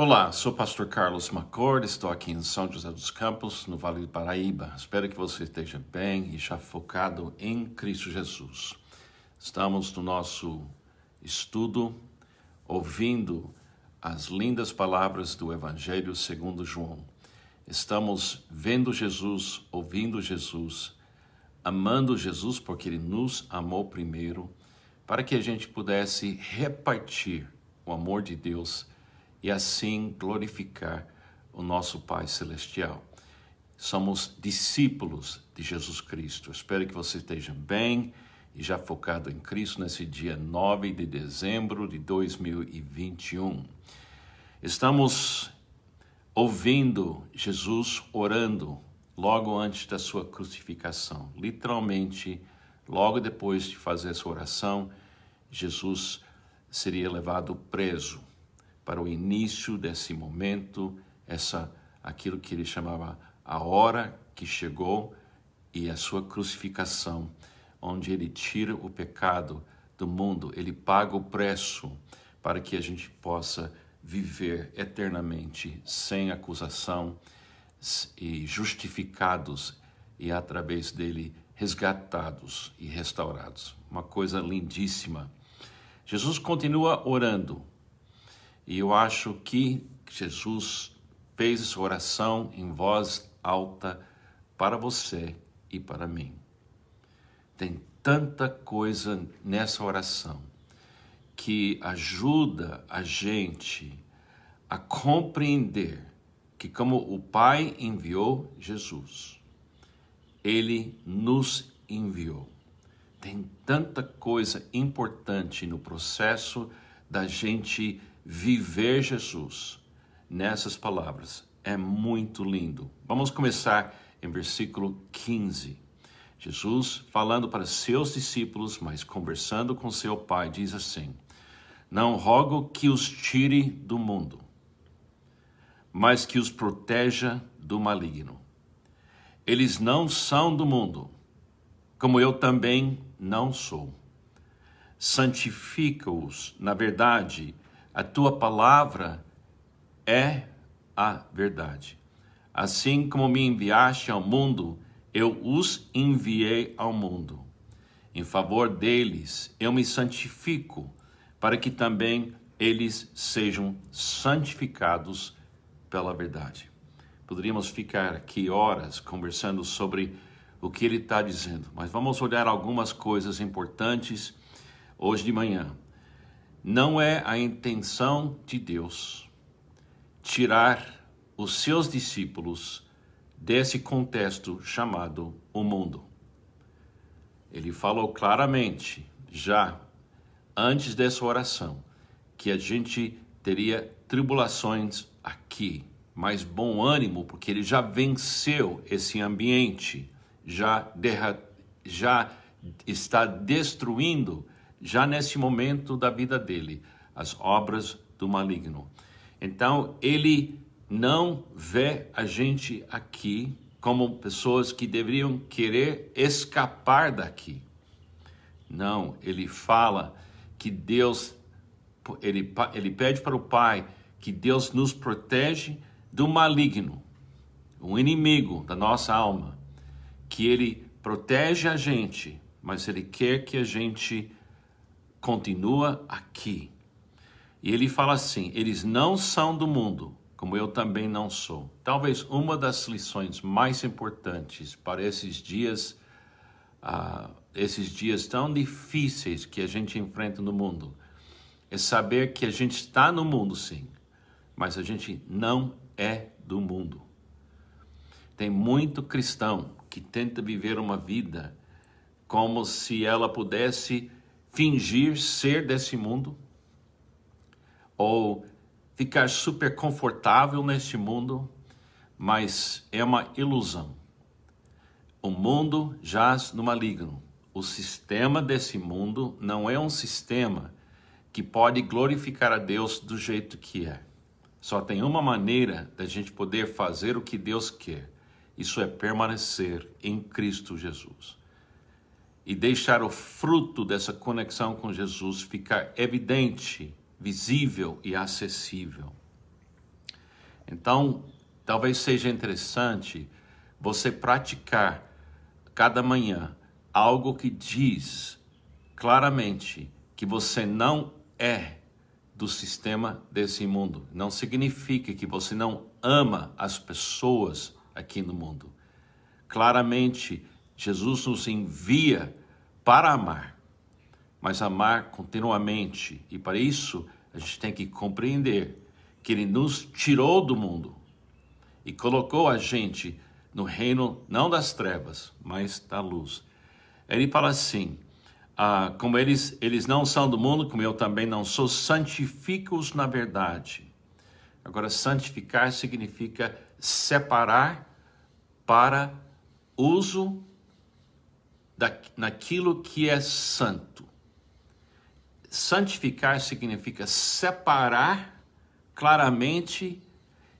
Olá, sou o pastor Carlos Macor, estou aqui em São José dos Campos, no Vale do Paraíba. Espero que você esteja bem e já focado em Cristo Jesus. Estamos no nosso estudo ouvindo as lindas palavras do Evangelho segundo João. Estamos vendo Jesus, ouvindo Jesus, amando Jesus porque ele nos amou primeiro, para que a gente pudesse repartir o amor de Deus e assim glorificar o nosso Pai Celestial. Somos discípulos de Jesus Cristo. Espero que você esteja bem e já focado em Cristo nesse dia 9 de dezembro de 2021. Estamos ouvindo Jesus orando logo antes da sua crucificação. Literalmente, logo depois de fazer essa oração, Jesus seria levado preso para o início desse momento, essa aquilo que ele chamava a hora que chegou e a sua crucificação, onde ele tira o pecado do mundo, ele paga o preço para que a gente possa viver eternamente sem acusação e justificados e através dele resgatados e restaurados. Uma coisa lindíssima. Jesus continua orando e eu acho que Jesus fez essa oração em voz alta para você e para mim. Tem tanta coisa nessa oração que ajuda a gente a compreender que, como o Pai enviou Jesus, Ele nos enviou. Tem tanta coisa importante no processo da gente Viver Jesus nessas palavras é muito lindo. Vamos começar em versículo 15. Jesus, falando para seus discípulos, mas conversando com seu Pai, diz assim: Não rogo que os tire do mundo, mas que os proteja do maligno. Eles não são do mundo, como eu também não sou. Santifica-os na verdade a tua palavra é a verdade. Assim como me enviaste ao mundo, eu os enviei ao mundo. Em favor deles, eu me santifico, para que também eles sejam santificados pela verdade. Poderíamos ficar aqui horas conversando sobre o que ele está dizendo, mas vamos olhar algumas coisas importantes hoje de manhã. Não é a intenção de Deus tirar os seus discípulos desse contexto chamado o mundo. Ele falou claramente, já antes dessa oração, que a gente teria tribulações aqui, mas bom ânimo, porque ele já venceu esse ambiente, já, derra, já está destruindo já nesse momento da vida dele, as obras do maligno. Então, ele não vê a gente aqui como pessoas que deveriam querer escapar daqui. Não, ele fala que Deus, ele, ele pede para o Pai que Deus nos protege do maligno, um inimigo da nossa alma, que ele protege a gente, mas ele quer que a gente continua aqui. E ele fala assim: eles não são do mundo, como eu também não sou. Talvez uma das lições mais importantes para esses dias, uh, esses dias tão difíceis que a gente enfrenta no mundo, é saber que a gente está no mundo, sim, mas a gente não é do mundo. Tem muito cristão que tenta viver uma vida como se ela pudesse fingir ser desse mundo ou ficar super confortável neste mundo, mas é uma ilusão. O mundo jaz no maligno. O sistema desse mundo não é um sistema que pode glorificar a Deus do jeito que é. Só tem uma maneira da gente poder fazer o que Deus quer. Isso é permanecer em Cristo Jesus e deixar o fruto dessa conexão com Jesus ficar evidente, visível e acessível. Então, talvez seja interessante você praticar cada manhã algo que diz claramente que você não é do sistema desse mundo. Não significa que você não ama as pessoas aqui no mundo. Claramente, Jesus nos envia para amar, mas amar continuamente. E para isso, a gente tem que compreender que Ele nos tirou do mundo e colocou a gente no reino não das trevas, mas da luz. Ele fala assim: ah, como eles, eles não são do mundo, como eu também não sou, santifica-os na verdade. Agora, santificar significa separar para uso da, naquilo que é santo. Santificar significa separar claramente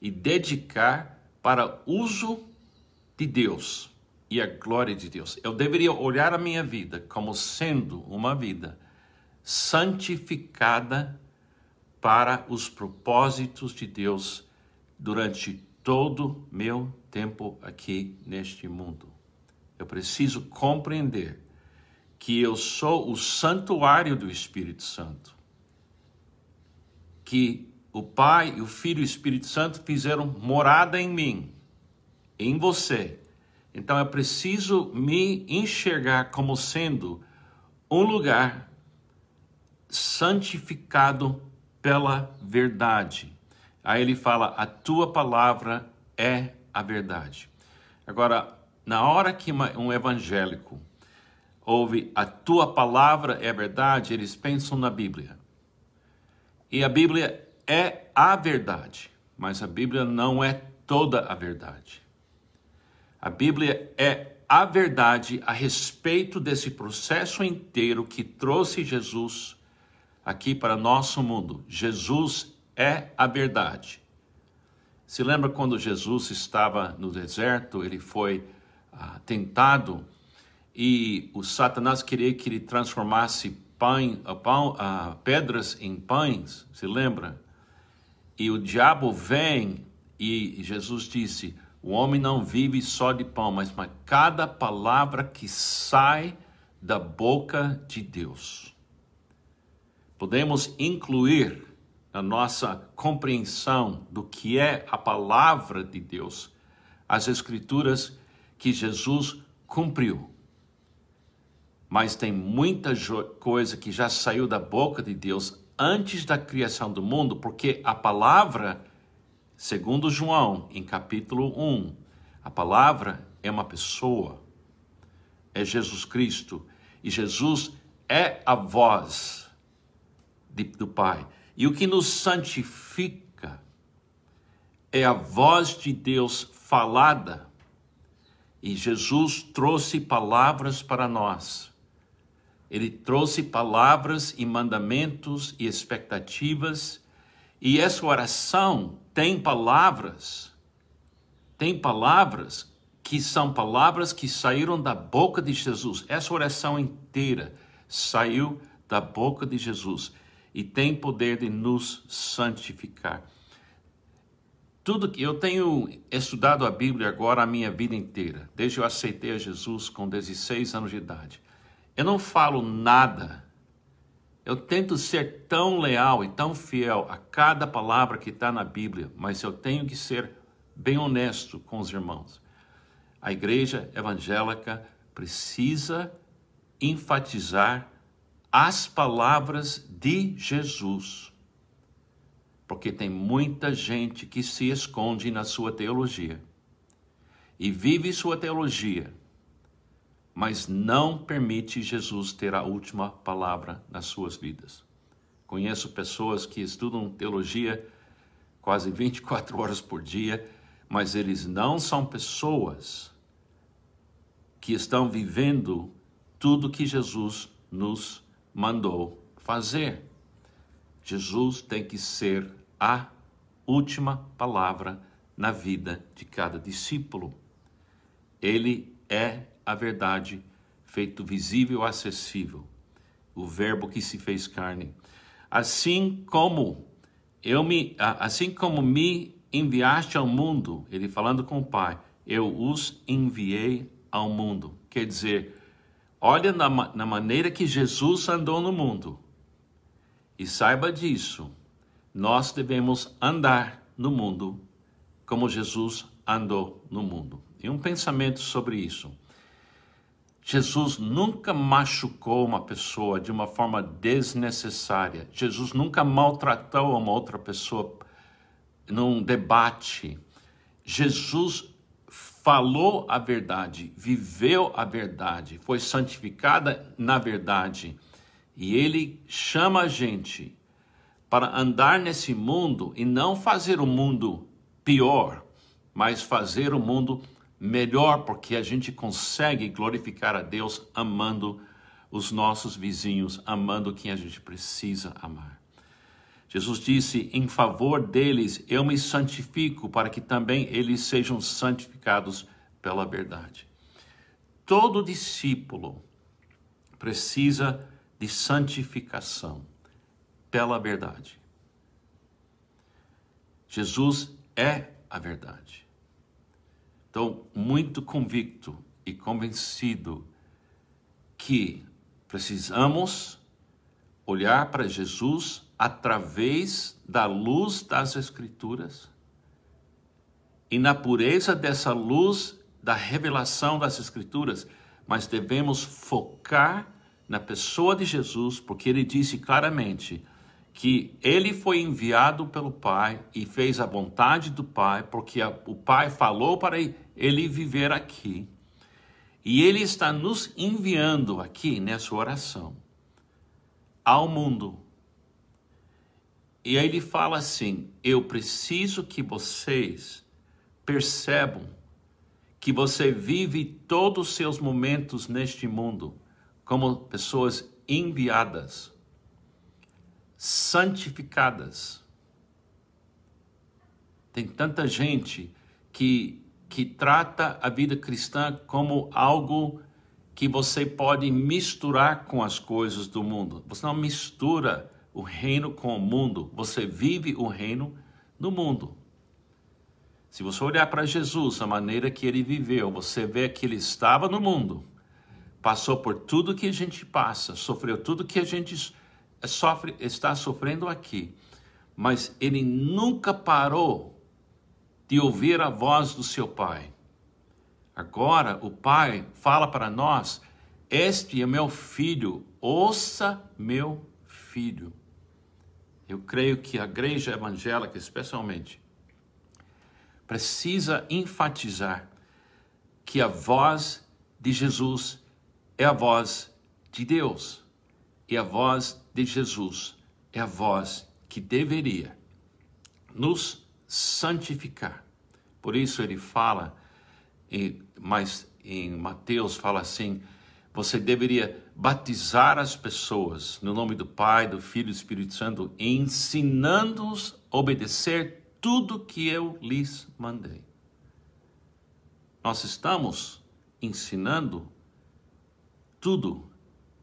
e dedicar para uso de Deus e a glória de Deus. Eu deveria olhar a minha vida como sendo uma vida santificada para os propósitos de Deus durante todo meu tempo aqui neste mundo. Eu preciso compreender que eu sou o santuário do Espírito Santo. Que o Pai, o Filho e o Espírito Santo fizeram morada em mim, em você. Então é preciso me enxergar como sendo um lugar santificado pela verdade. Aí ele fala: a tua palavra é a verdade. Agora, na hora que um evangélico ouve a tua palavra é verdade, eles pensam na Bíblia. E a Bíblia é a verdade, mas a Bíblia não é toda a verdade. A Bíblia é a verdade a respeito desse processo inteiro que trouxe Jesus aqui para nosso mundo. Jesus é a verdade. Se lembra quando Jesus estava no deserto, ele foi ah, tentado e o Satanás queria que ele transformasse ah, pão, pão, ah, pedras em pães, se lembra? E o diabo vem e Jesus disse: O homem não vive só de pão, mas, mas cada palavra que sai da boca de Deus. Podemos incluir na nossa compreensão do que é a palavra de Deus as Escrituras que Jesus cumpriu. Mas tem muita coisa que já saiu da boca de Deus antes da criação do mundo, porque a palavra, segundo João, em capítulo 1, a palavra é uma pessoa, é Jesus Cristo, e Jesus é a voz de, do Pai. E o que nos santifica é a voz de Deus falada e Jesus trouxe palavras para nós. Ele trouxe palavras e mandamentos e expectativas. E essa oração tem palavras. Tem palavras que são palavras que saíram da boca de Jesus. Essa oração inteira saiu da boca de Jesus e tem poder de nos santificar. Tudo que eu tenho estudado a Bíblia agora a minha vida inteira, desde eu aceitei a Jesus com 16 anos de idade. Eu não falo nada. Eu tento ser tão leal e tão fiel a cada palavra que está na Bíblia, mas eu tenho que ser bem honesto com os irmãos. A igreja evangélica precisa enfatizar as palavras de Jesus porque tem muita gente que se esconde na sua teologia e vive sua teologia, mas não permite Jesus ter a última palavra nas suas vidas. Conheço pessoas que estudam teologia quase 24 horas por dia, mas eles não são pessoas que estão vivendo tudo que Jesus nos mandou fazer. Jesus tem que ser a última palavra na vida de cada discípulo. Ele é a verdade, feito visível, acessível, o Verbo que se fez carne. Assim como eu me, assim como me enviaste ao mundo, ele falando com o Pai, eu os enviei ao mundo. Quer dizer, olha na, na maneira que Jesus andou no mundo e saiba disso, nós devemos andar no mundo como Jesus andou no mundo. E um pensamento sobre isso. Jesus nunca machucou uma pessoa de uma forma desnecessária. Jesus nunca maltratou uma outra pessoa num debate. Jesus falou a verdade, viveu a verdade, foi santificada na verdade e ele chama a gente para andar nesse mundo e não fazer o mundo pior, mas fazer o mundo melhor, porque a gente consegue glorificar a Deus amando os nossos vizinhos, amando quem a gente precisa amar. Jesus disse: Em favor deles eu me santifico, para que também eles sejam santificados pela verdade. Todo discípulo precisa de santificação pela verdade. Jesus é a verdade. Então, muito convicto e convencido que precisamos olhar para Jesus através da luz das Escrituras e na pureza dessa luz da revelação das Escrituras, mas devemos focar na pessoa de Jesus, porque ele disse claramente que ele foi enviado pelo Pai e fez a vontade do Pai, porque a, o Pai falou para ele viver aqui. E ele está nos enviando aqui nessa oração ao mundo. E aí ele fala assim: Eu preciso que vocês percebam que você vive todos os seus momentos neste mundo como pessoas enviadas, santificadas. Tem tanta gente que, que trata a vida cristã como algo que você pode misturar com as coisas do mundo. Você não mistura o reino com o mundo, você vive o reino no mundo. Se você olhar para Jesus, a maneira que ele viveu, você vê que ele estava no mundo passou por tudo que a gente passa, sofreu tudo que a gente sofre, está sofrendo aqui, mas ele nunca parou de ouvir a voz do seu pai. Agora o pai fala para nós: Este é meu filho, ouça meu filho. Eu creio que a igreja evangélica, especialmente, precisa enfatizar que a voz de Jesus é a voz de Deus, é a voz de Jesus, é a voz que deveria nos santificar. Por isso ele fala, em, mas em Mateus fala assim: você deveria batizar as pessoas no nome do Pai, do Filho e do Espírito Santo, ensinando-os a obedecer tudo que eu lhes mandei. Nós estamos ensinando tudo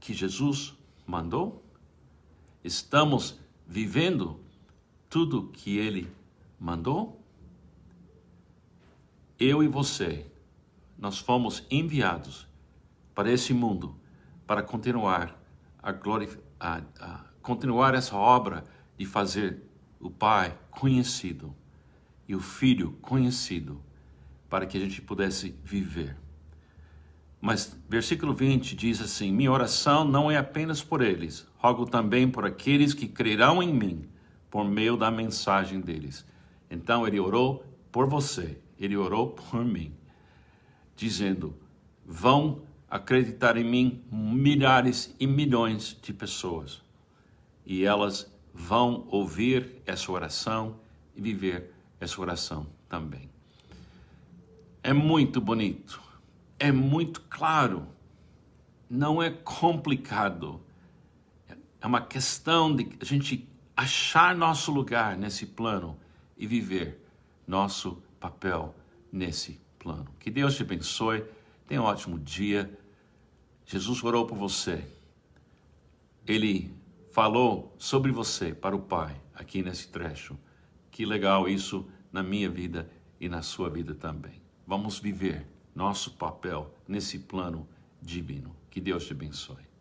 que Jesus mandou? Estamos vivendo tudo que ele mandou? Eu e você, nós fomos enviados para esse mundo para continuar a, glorif- a, a continuar essa obra de fazer o Pai conhecido e o Filho conhecido para que a gente pudesse viver. Mas versículo 20 diz assim: Minha oração não é apenas por eles, rogo também por aqueles que crerão em mim, por meio da mensagem deles. Então ele orou por você, ele orou por mim, dizendo: Vão acreditar em mim milhares e milhões de pessoas, e elas vão ouvir essa oração e viver essa oração também. É muito bonito é muito claro, não é complicado. É uma questão de a gente achar nosso lugar nesse plano e viver nosso papel nesse plano. Que Deus te abençoe. Tenha um ótimo dia. Jesus orou por você. Ele falou sobre você para o Pai aqui nesse trecho. Que legal isso na minha vida e na sua vida também. Vamos viver nosso papel nesse plano divino. Que Deus te abençoe.